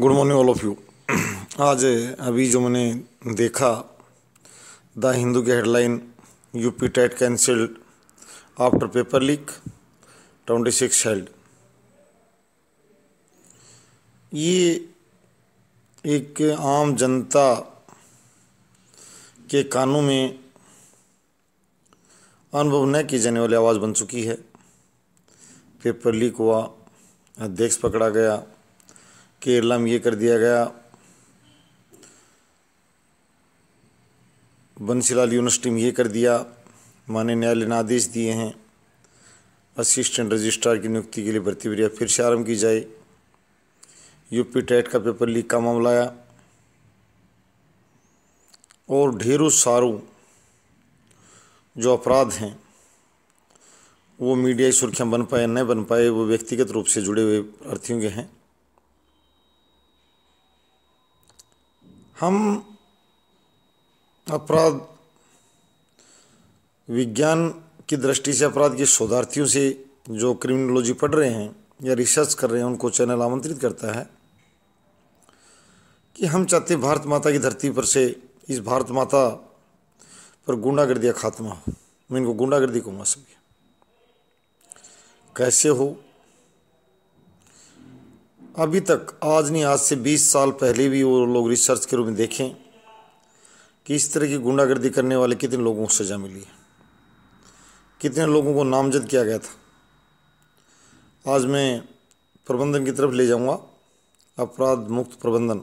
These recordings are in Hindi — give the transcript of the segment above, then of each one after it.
good morning all of you आज अभी जो मैंने देखा द हिंदू की headline UP TET cancelled after paper leak twenty six held ये एक आम जनता के कानों में अनुभव न की जाने वाली आवाज़ बन चुकी है पेपर लीक हुआ अध्यक्ष पकड़ा गया केरला में ये कर दिया गया बंसीलाल यूनिवर्सिटी में ये कर दिया माने न्यायालय ने आदेश दिए हैं असिस्टेंट रजिस्ट्रार की नियुक्ति के लिए भर्ती प्रक्रिया फिर से आरम्भ की जाए यूपी टेट का पेपर लीक का मामला आया और ढेरों सारों जो अपराध हैं वो मीडिया की सुर्खियाँ बन पाए नहीं बन पाए वो व्यक्तिगत रूप से जुड़े हुए प्रार्थियों के हैं हम अपराध विज्ञान की दृष्टि से अपराध के शोधार्थियों से जो क्रिमिनोलॉजी पढ़ रहे हैं या रिसर्च कर रहे हैं उनको चैनल आमंत्रित करता है कि हम चाहते भारत माता की धरती पर से इस भारत माता पर गुंडागर्दी का खात्मा हो मैं इनको गुंडागर्दी कहूँगा सभी कैसे हो अभी तक आज नहीं आज से 20 साल पहले भी वो लोग रिसर्च के रूप में देखें कि इस तरह की गुंडागर्दी करने वाले कितने लोगों को सज़ा मिली है कितने लोगों को नामजद किया गया था आज मैं प्रबंधन की तरफ ले जाऊंगा अपराध मुक्त प्रबंधन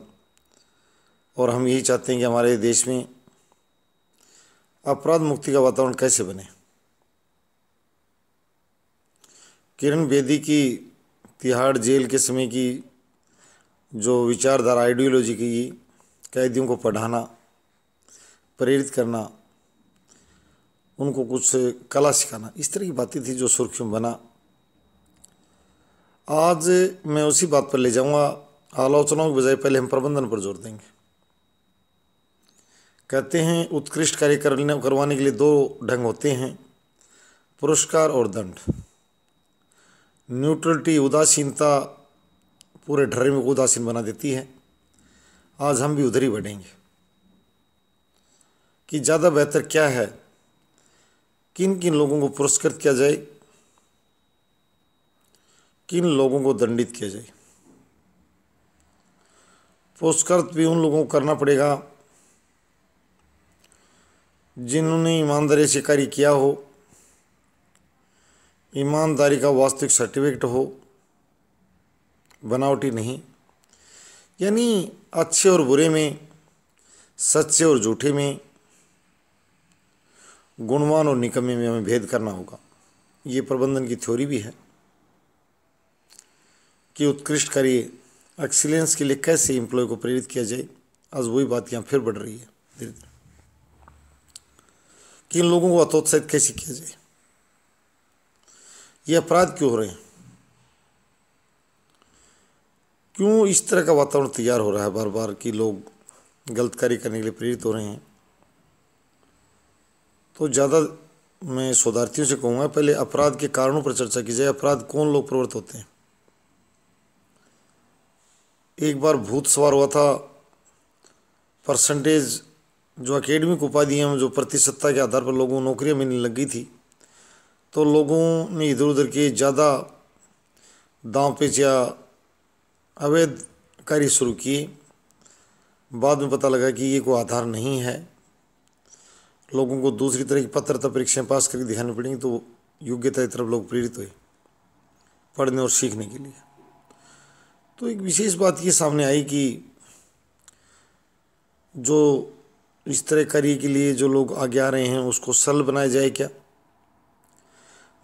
और हम यही चाहते हैं कि हमारे देश में अपराध मुक्ति का वातावरण कैसे बने किरण बेदी की तिहाड़ जेल के समय की जो विचारधारा आइडियोलॉजी की कैदियों को पढ़ाना प्रेरित करना उनको कुछ कला सिखाना इस तरह की बातें थी जो सुर्खियों में बना आज मैं उसी बात पर ले जाऊंगा आलोचनाओं के बजाय पहले हम प्रबंधन पर जोर देंगे कहते हैं उत्कृष्ट कार्य करने करवाने के लिए दो ढंग होते हैं पुरस्कार और दंड न्यूट्रलिटी उदासीनता पूरे ढर्रे में उदासीन बना देती है आज हम भी उधर ही बढ़ेंगे कि ज़्यादा बेहतर क्या है किन किन लोगों को पुरस्कृत किया जाए किन लोगों को दंडित किया जाए पुरस्कृत भी उन लोगों को करना पड़ेगा जिन्होंने ईमानदारी से कार्य किया हो ईमानदारी का वास्तविक सर्टिफिकेट हो बनावटी नहीं यानी अच्छे और बुरे में सच्चे और झूठे में गुणवान और निकम्मे में हमें भेद करना होगा ये प्रबंधन की थ्योरी भी है कि उत्कृष्ट कार्य एक्सीलेंस के लिए कैसे इम्प्लॉय को प्रेरित किया जाए आज वही बात यहाँ फिर बढ़ रही है धीरे धीरे कि इन लोगों को अतोत्साहित कैसे किया जाए ये अपराध क्यों हो रहे हैं क्यों इस तरह का वातावरण तैयार हो रहा है बार बार कि लोग गलत कार्य करने के लिए प्रेरित हो रहे हैं तो ज़्यादा मैं शोधार्थियों से कहूँगा पहले अपराध के कारणों पर चर्चा की जाए अपराध कौन लोग प्रवृत्त होते हैं एक बार भूत सवार हुआ था परसेंटेज जो अकेडमिक उपाधियाँ जो प्रतिशतता के आधार पर लोगों को नौकरियाँ मिलने लग गई थी तो लोगों ने इधर उधर के ज़्यादा दाव पेच या अवैध कार्य शुरू किए बाद में पता लगा कि ये कोई आधार नहीं है लोगों को दूसरी तरह की पत्रता परीक्षाएं पास करके दिखानी पड़ेंगी तो योग्यता की तरफ लोग प्रेरित हुए पढ़ने और सीखने के लिए तो एक विशेष बात ये सामने आई कि जो इस तरह कार्य के लिए जो लोग आगे आ रहे हैं उसको सरल बनाया जाए क्या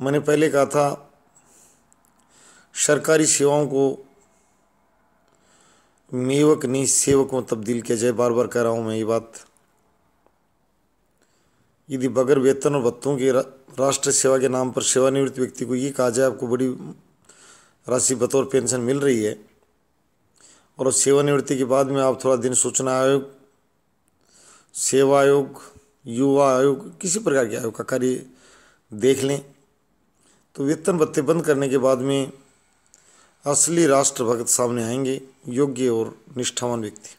मैंने पहले कहा था सरकारी सेवाओं को मेवक नहीं सेवक में तब्दील किया जाए बार बार कह रहा हूँ मैं ये बात यदि बगैर वेतन और भत्तों के रा, राष्ट्र सेवा के नाम पर सेवानिवृत्त व्यक्ति को ये कहा जाए आपको बड़ी राशि बतौर पेंशन मिल रही है और उस सेवानिवृत्ति के बाद में आप थोड़ा दिन सूचना आयोग सेवा आयोग युवा आयोग किसी प्रकार के आयोग का कार्य देख लें तो वेतन भत्ते बंद करने के बाद में असली राष्ट्रभक्त सामने आएंगे योग्य और निष्ठावान व्यक्ति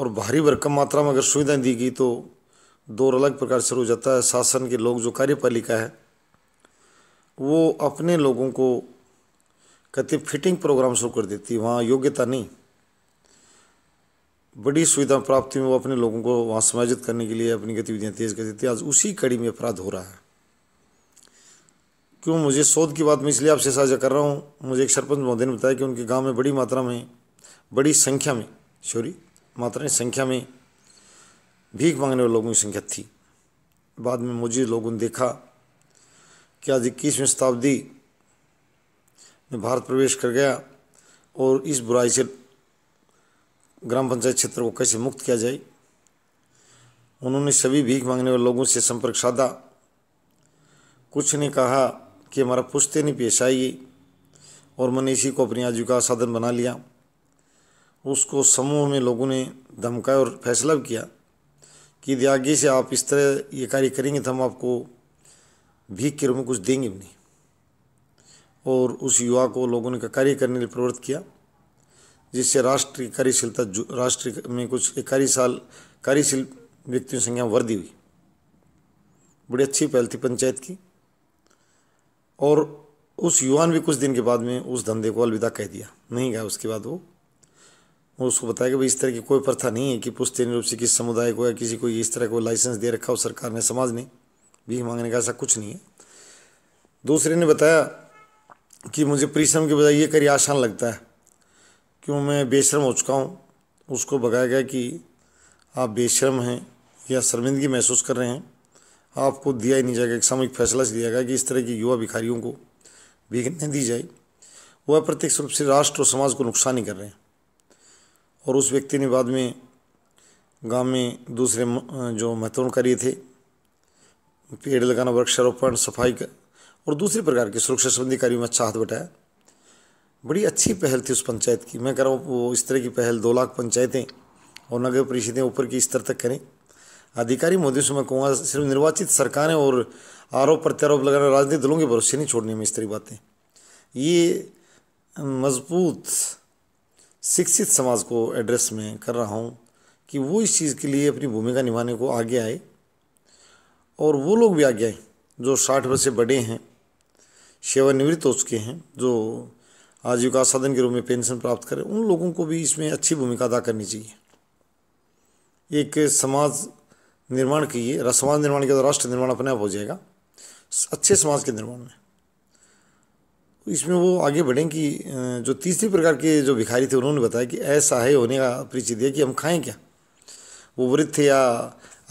और भारी भरकम मात्रा में अगर सुविधाएं दी गई तो दौर अलग प्रकार से हो जाता है शासन के लोग जो कार्यपालिका है वो अपने लोगों को कहते फिटिंग प्रोग्राम शुरू कर देती वहाँ योग्यता नहीं बड़ी सुविधा प्राप्ति में वो अपने लोगों को वहाँ समायोजित करने के लिए अपनी गतिविधियाँ तेज़ कर देती आज उसी कड़ी में अपराध हो रहा है क्यों मुझे शोध की बात मैं इसलिए आपसे साझा कर रहा हूँ मुझे एक सरपंच महोदय ने बताया कि उनके गांव में बड़ी मात्रा में बड़ी संख्या में सॉरी मात्रा में संख्या में भीख मांगने वाले लोगों की संख्या थी बाद में मुझे लोगों ने देखा कि आज इक्कीसवीं शताब्दी में भारत प्रवेश कर गया और इस बुराई से ग्राम पंचायत क्षेत्र को कैसे मुक्त किया जाए उन्होंने सभी भीख मांगने वाले लोगों से संपर्क साधा कुछ ने कहा कि हमारा पुश्ते नहीं पेश आई और मैंने इसी को अपनी आजीविका साधन बना लिया उसको समूह में लोगों ने धमकाया और फैसला भी किया कि आगे से आप इस तरह ये कार्य करेंगे तो हम आपको भीख के रूप में कुछ देंगे भी नहीं और उस युवा को लोगों ने कार्य करने लिए प्रवृत्त किया जिससे राष्ट्र कार्यशीलता राष्ट्र में कुछ इक्यासी साल कार्यशील व्यक्तियों की संख्या वृद्धि हुई बड़ी अच्छी पहल थी पंचायत की और उस युवान भी कुछ दिन के बाद में उस धंधे को अलविदा कह दिया नहीं गया उसके बाद वो वो उसको बताया कि भाई इस तरह की कोई प्रथा नहीं है कि पुश्तैनी रूप से किसी समुदाय को या किसी को इस तरह को लाइसेंस दे रखा हो सरकार ने समाज ने भी मांगने का ऐसा कुछ नहीं है दूसरे ने बताया कि मुझे परिश्रम के बजाय ये करिए आसान लगता है क्यों मैं बेशरम हो चुका हूँ उसको बताया गया कि आप बेशरम हैं या शर्मिंदगी महसूस कर रहे हैं आपको दिया ही नहीं जाएगा एक सामूहिक फैसला से दिया गया कि इस तरह की युवा भिखारियों को भीखने दी जाए वह प्रत्यक्ष रूप से राष्ट्र और समाज को नुकसान ही कर रहे हैं और उस व्यक्ति ने बाद में गांव में दूसरे जो महत्वपूर्ण कार्य थे पेड़ लगाना वृक्षारोपण सफाई का और दूसरे प्रकार के सुरक्षा संबंधी कार्यों में अच्छा हाथ बटाया बड़ी अच्छी पहल थी उस पंचायत की मैं कह रहा हूँ वो इस तरह की पहल दो लाख पंचायतें और नगर परिषदें ऊपर की स्तर तक करें अधिकारी मोदी से मैं कहूँगा सिर्फ निर्वाचित सरकारें और आरोप प्रत्यारोप लगाने राजनीतिक दलों के भरोसे नहीं छोड़ने में इस तरह बातें ये मजबूत शिक्षित समाज को एड्रेस में कर रहा हूँ कि वो इस चीज़ के लिए अपनी भूमिका निभाने को आगे आए और वो लोग भी आगे आए जो साठ वर्ष से बड़े हैं सेवानिवृत्त हो चुके हैं जो आजीविका साधन के रूप में पेंशन प्राप्त करें उन लोगों को भी इसमें अच्छी भूमिका अदा करनी चाहिए एक समाज निर्माण किए समाज निर्माण किया तो राष्ट्र निर्माण अपने आप हो जाएगा अच्छे समाज के निर्माण में इसमें वो आगे बढ़ें कि जो तीसरी प्रकार के जो भिखारी थे उन्होंने बताया कि असहाय होने का परिचय दिया कि हम खाएं क्या वो वृद्ध या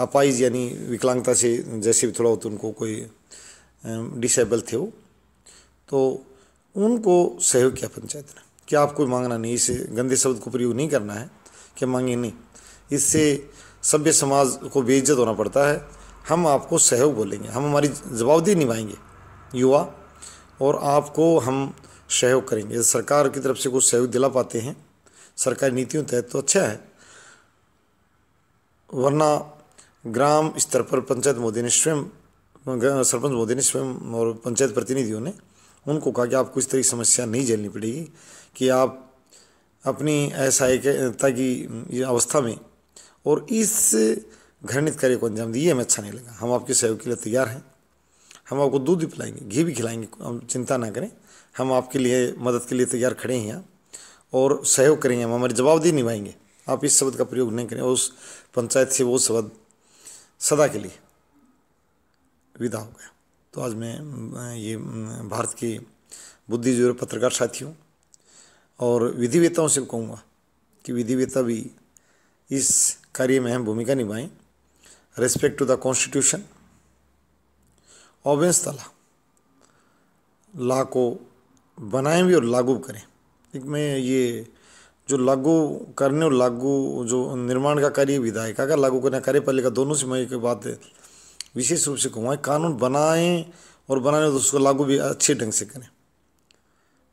अपाइज यानी विकलांगता से जैसे भी थोड़ा होता उनको कोई डिसेबल थे वो तो उनको सहयोग किया पंचायत ने कि आपको मांगना नहीं इसे गंदे शब्द को प्रयोग नहीं करना है कि मांगे नहीं इससे सभ्य समाज को बेइज्जत होना पड़ता है हम आपको सहयोग बोलेंगे हम हमारी जवाबदेही निभाएंगे युवा और आपको हम सहयोग करेंगे सरकार की तरफ से कुछ सहयोग दिला पाते हैं सरकारी नीतियों तहत तो अच्छा है वरना ग्राम स्तर पर पंचायत मोदी ने स्वयं सरपंच मोदी ने स्वयं और पंचायत प्रतिनिधियों ने उनको कहा कि आपको इस तरह की समस्या नहीं झेलनी पड़ेगी कि आप अपनी ऐसा ताकि अवस्था में और इस घृणित कार्य को अंजाम दिए हमें अच्छा नहीं लगा हम आपके सहयोग के लिए तैयार हैं हम आपको दूध भी पिलाएंगे घी भी खिलाएंगे हम चिंता ना करें हम आपके लिए मदद के लिए तैयार खड़े हैं यहाँ और सहयोग करेंगे हम हमारी जवाबदेही निभाएंगे आप इस शब्द का प्रयोग नहीं करें उस पंचायत से वो शब्द सदा के लिए विदा हो गया तो आज मैं ये भारत के बुद्धिजीवी पत्रकार साथियों और विधिवेताओं से कहूँगा कि विधिवेता भी इस कार्य में अहम भूमिका निभाई रेस्पेक्ट टू द कॉन्स्टिट्यूशन ऑबेंस तला ला को बनाएं भी और लागू करें एक मैं ये जो लागू करने और लागू जो निर्माण का कार्य विधायिका का लागू करने कार्यपालिका दोनों से मैं बात विशेष रूप से कहूँगा कानून बनाएं और बनाने तो उसको लागू भी अच्छे ढंग से करें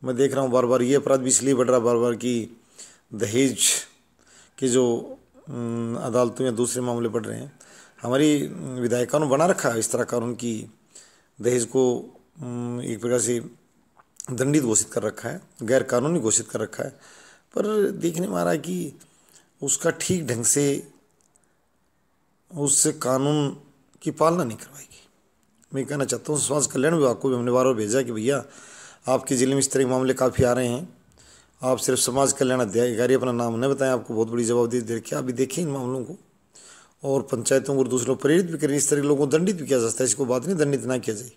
मैं देख रहा हूँ बार बार ये अपराध भी इसलिए बढ़ रहा बार बार कि दहेज के जो अदालतों या दूसरे मामले बढ़ रहे हैं हमारी विधायक कानून बना रखा है इस तरह कानून की दहेज को एक प्रकार से दंडित घोषित कर रखा है गैर कानूनी घोषित कर रखा है पर देखने में आ रहा है कि उसका ठीक ढंग से उससे कानून की पालना नहीं करवाई गई मैं कहना चाहता हूँ स्वास्थ्य कल्याण विभाग को भी हमने बार बार भेजा कि भैया आपके ज़िले में इस तरह के मामले काफ़ी आ रहे हैं आप सिर्फ समाज कल्याण अधिकारी अपना नाम न बताएं आपको बहुत बड़ी जवाबदेही दे रखी आप भी देखें इन मामलों को और पंचायतों को दूसरों प्रेरित भी करें इस तरह के लोगों को दंडित भी किया जाता है इसको बात नहीं दंडित ना किया जाए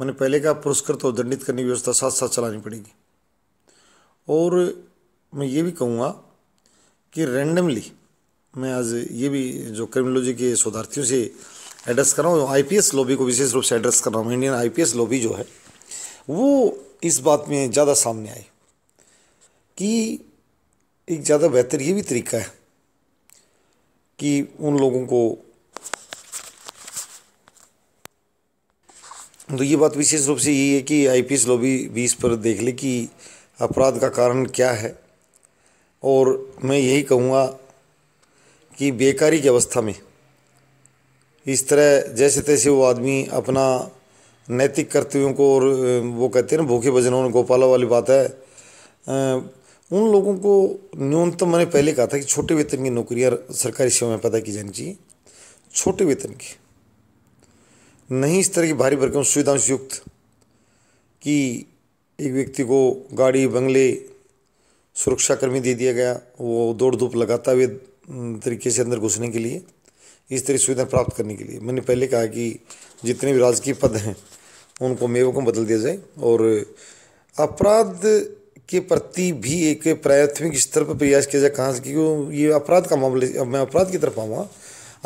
मैंने पहले कहा पुरस्कृत और दंडित करने की व्यवस्था साथ साथ चलानी पड़ेगी और मैं ये भी कहूँगा कि रैंडमली मैं आज ये भी जो क्रिमिनोलॉजी के शोधार्थियों से एड्रेस कर रहा हूँ आईपीएस लॉबी को विशेष रूप से एड्रेस कर रहा हूँ इंडियन आईपीएस लॉबी जो है वो इस बात में ज़्यादा सामने आई कि एक ज़्यादा बेहतर ये भी तरीका है कि उन लोगों को तो ये बात विशेष रूप से यही है कि आईपीएस लॉबी बीस पर देख ले कि अपराध का कारण क्या है और मैं यही कहूँगा कि बेकारी की अवस्था में इस तरह जैसे तैसे वो आदमी अपना नैतिक कर्तव्यों को और वो कहते हैं ना भूखे ने गोपाला वाली बात है उन लोगों को न्यूनतम मैंने पहले कहा था कि छोटे वेतन की नौकरियाँ सरकारी सेवा में पैदा की जानी चाहिए छोटे वेतन की नहीं इस तरह की भारी भरकम सुविधाओं से युक्त कि एक व्यक्ति को गाड़ी बंगले सुरक्षाकर्मी दे दिया गया वो दौड़ धूप लगाता हुए तरीके से अंदर घुसने के लिए इस तरह सुविधा प्राप्त करने के लिए मैंने पहले कहा कि जितने भी राजकीय पद हैं उनको मेवों को बदल दिया जाए और अपराध के प्रति भी एक प्राथमिक स्तर पर प्रयास किया जाए कहाँ से क्योंकि ये अपराध का मामले मैं अपराध की तरफ आऊँगा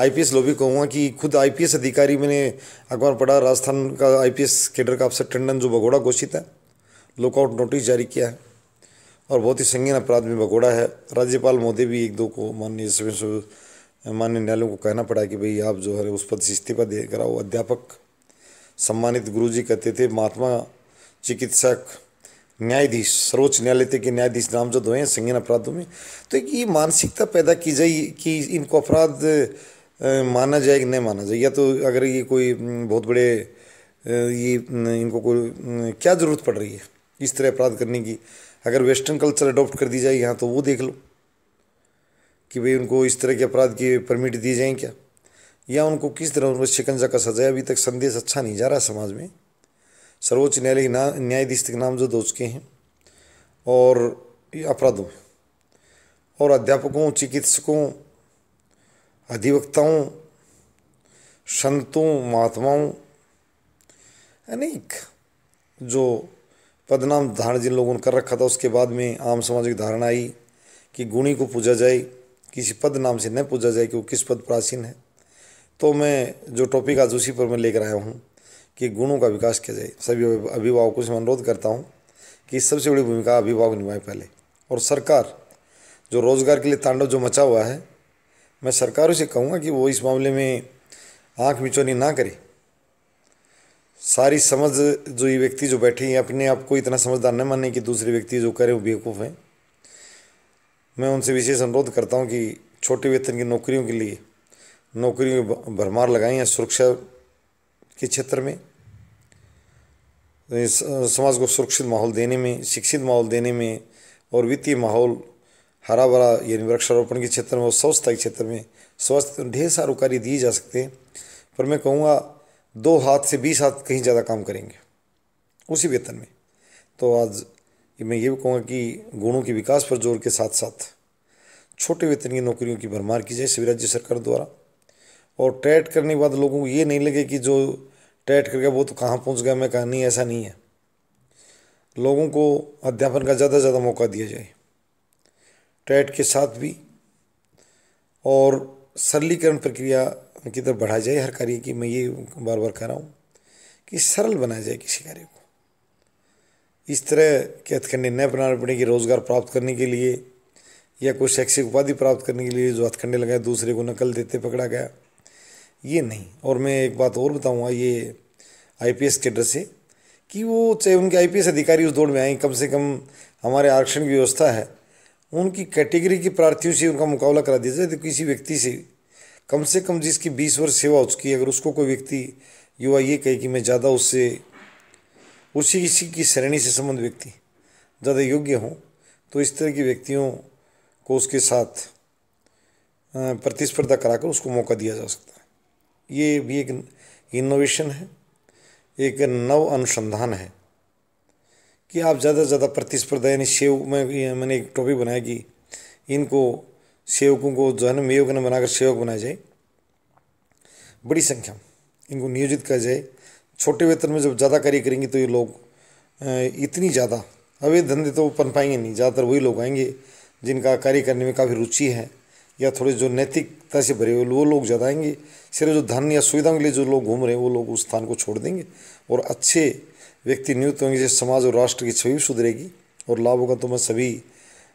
आई पी एस लोबी कहूँगा कि खुद आई पी एस अधिकारी मैंने अखबार पढ़ा राजस्थान का आई पी एस केडर का अफसर टंडन जो भगोड़ा घोषित है लुकआउट नोटिस जारी किया है और बहुत ही संगीन अपराध में भगोड़ा है राज्यपाल मोदी भी एक दो को माननीय माननीय न्यायालयों को कहना पड़ा कि भाई आप जो है उस पद से इस्तीफा दे कराओ अध्यापक सम्मानित जी कहते थे महात्मा चिकित्सक न्यायाधीश सर्वोच्च न्यायालय के न्यायाधीश नामजद हुए हैं संज्ञान अपराधों में तो एक ये मानसिकता पैदा की जाए कि इनको अपराध माना जाए कि नहीं माना जाए या तो अगर ये कोई बहुत बड़े ये इनको कोई क्या ज़रूरत पड़ रही है इस तरह अपराध करने की अगर वेस्टर्न कल्चर अडॉप्ट कर दी जाए यहाँ तो वो देख लो कि भाई उनको इस तरह के अपराध की परमिट दी जाएँ क्या या उनको किस तरह उनको शिकंजा का सजाए अभी तक संदेश अच्छा नहीं जा रहा समाज में सर्वोच्च न्यायालय के ना न्यायाधीश नाम नामजद हो चुके हैं और अपराधों में और अध्यापकों चिकित्सकों अधिवक्ताओं संतों महात्माओं अनेक जो पदनाम धारण जिन लोगों ने कर रखा था उसके बाद में आम सामाजिक धारणा आई कि गुणी को पूजा जाए किसी पद नाम से न पूजा जाए कि वो किस पद प्राचीन है तो मैं जो टॉपिक आज उसी पर मैं लेकर आया हूँ के गुणों का विकास किया जाए सभी अभिभावकों से अनुरोध करता हूँ कि सबसे बड़ी भूमिका अभिभावक निभाए पहले और सरकार जो रोज़गार के लिए तांडव जो मचा हुआ है मैं सरकारों से कहूँगा कि वो इस मामले में आँख मिचौनी ना करे सारी समझ जो ये व्यक्ति जो बैठे हैं अपने आप को इतना समझदार न माने कि दूसरे व्यक्ति जो करे वो बेवकूफ़ हैं मैं उनसे विशेष अनुरोध करता हूँ कि छोटे वेतन की नौकरियों के लिए नौकरियों भरमार लगाएं या सुरक्षा के क्षेत्र में समाज को सुरक्षित माहौल देने में शिक्षित माहौल देने में और वित्तीय माहौल हरा भरा यानी वृक्षारोपण के क्षेत्र में और स्वच्छता के क्षेत्र में स्वस्थ ढेर सारे कार्य दिए जा सकते हैं पर मैं कहूँगा दो हाथ से बीस हाथ कहीं ज़्यादा काम करेंगे उसी वेतन में तो आज मैं ये भी कहूँगा कि गुणों के विकास पर जोर के साथ साथ छोटे वेतन की नौकरियों की भरमार की जाए सभी राज्य सरकार द्वारा और ट्रैट करने के बाद लोगों को ये नहीं लगे कि जो टैट करके वो तो कहाँ पहुँच गया मैं कहानी ऐसा नहीं है लोगों को अध्यापन का ज़्यादा से ज़्यादा मौका दिया जाए टैट के साथ भी और सरलीकरण प्रक्रिया की तरफ बढ़ाई जाए हर कार्य की मैं ये बार बार कह रहा हूँ कि सरल बनाया जाए किसी कार्य को इस तरह के हथकंडे न बनाने पड़े कि रोज़गार प्राप्त करने के लिए या कोई शैक्षिक उपाधि प्राप्त करने के लिए जो हथकंडे लगाए दूसरे को नकल देते पकड़ा गया ये नहीं और मैं एक बात और बताऊँगा ये आई पी कैडर से कि वो चाहे उनके आई अधिकारी उस दौड़ में आए कम से कम हमारे आरक्षण की व्यवस्था है उनकी कैटेगरी के प्रार्थियों से उनका मुकाबला करा दिया जाए तो किसी व्यक्ति से कम से कम जिसकी बीस वर्ष सेवा उसकी अगर उसको कोई व्यक्ति युवा ये कहे कि मैं ज़्यादा उससे उसी किसी की श्रेणी से संबंध व्यक्ति ज़्यादा योग्य हों तो इस तरह के व्यक्तियों को उसके साथ प्रतिस्पर्धा कराकर उसको मौका दिया जा सकता है ये भी एक इनोवेशन है एक नव अनुसंधान है कि आप ज़्यादा से ज़्यादा प्रतिस्पर्धा यानी सेव में मैंने एक टॉपिक बनाया कि इनको सेवकों को जो है ना मेयोग ने बनाकर सेवक बनाया जाए बड़ी संख्या में इनको नियोजित किया जाए छोटे वेतन में जब ज़्यादा कार्य करेंगे तो ये लोग इतनी ज़्यादा अवैध धंधे तो पन पाएंगे नहीं ज़्यादातर वही लोग आएंगे जिनका कार्य करने में काफ़ी रुचि है या थोड़े जो नैतिकता से भरे हुए वो लोग ज़्यादा आएंगे सिर्फ जो धन या सुविधाओं के लिए जो लोग घूम रहे हैं वो लोग उस स्थान को छोड़ देंगे और अच्छे व्यक्ति नियुक्त होंगे जिससे समाज और राष्ट्र की छवि सुधरेगी और लाभ होगा तो मैं सभी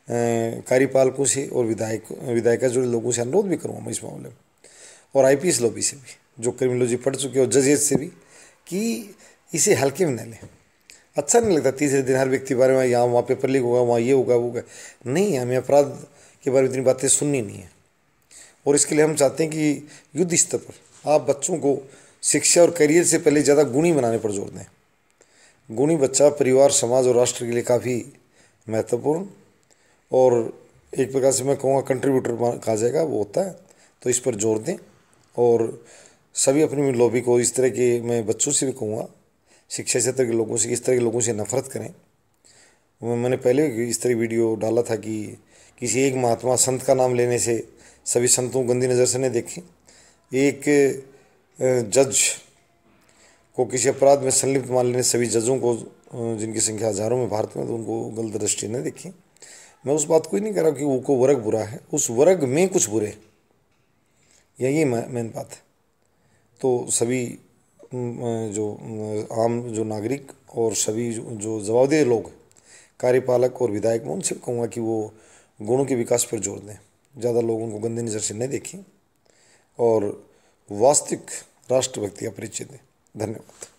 कार्यपालकों से और विधायक विधायिका जुड़े लोगों से अनुरोध भी करूँगा मैं इस मामले में और आई पी लॉबी से भी जो क्रिमिनोलॉजी पढ़ चुके और जजेज से भी कि इसे हल्के में न लें अच्छा नहीं लगता तीसरे दिन हर व्यक्ति बारे में यहाँ वहाँ पेपर लीक होगा वहाँ ये होगा वो होगा नहीं हमें अपराध के बारे में इतनी बातें सुननी नहीं है और इसके लिए हम चाहते हैं कि युद्ध स्तर पर आप बच्चों को शिक्षा और करियर से पहले ज़्यादा गुणी बनाने पर जोर दें गुणी बच्चा परिवार समाज और राष्ट्र के लिए काफ़ी महत्वपूर्ण और एक प्रकार से मैं कहूँगा कंट्रीब्यूटर कहा जाएगा वो होता है तो इस पर जोर दें और सभी अपनी लॉबी को इस तरह के मैं बच्चों से भी कहूँगा शिक्षा क्षेत्र के लोगों से इस तरह के लोगों से नफरत करें मैंने पहले इस तरह वीडियो डाला था कि किसी एक महात्मा संत का नाम लेने से सभी संतों गंदी नज़र से नहीं देखें एक जज को किसी अपराध में संलिप्त मान लेने सभी जजों को जिनकी संख्या हज़ारों में भारत में तो उनको गलत दृष्टि नहीं देखी मैं उस बात को ही नहीं कह रहा कि को वर्ग बुरा है उस वर्ग में कुछ बुरे यही मेन बात है तो सभी जो आम जो नागरिक और सभी जो जवाबदेह लोग कार्यपालक और विधायक मैं उनसे कहूँगा कि वो गुणों के विकास पर जोर दें ज़्यादा लोगों को गंदी नज़र से नहीं देखें और वास्तविक राष्ट्रभक्ति का परिचय दें धन्यवाद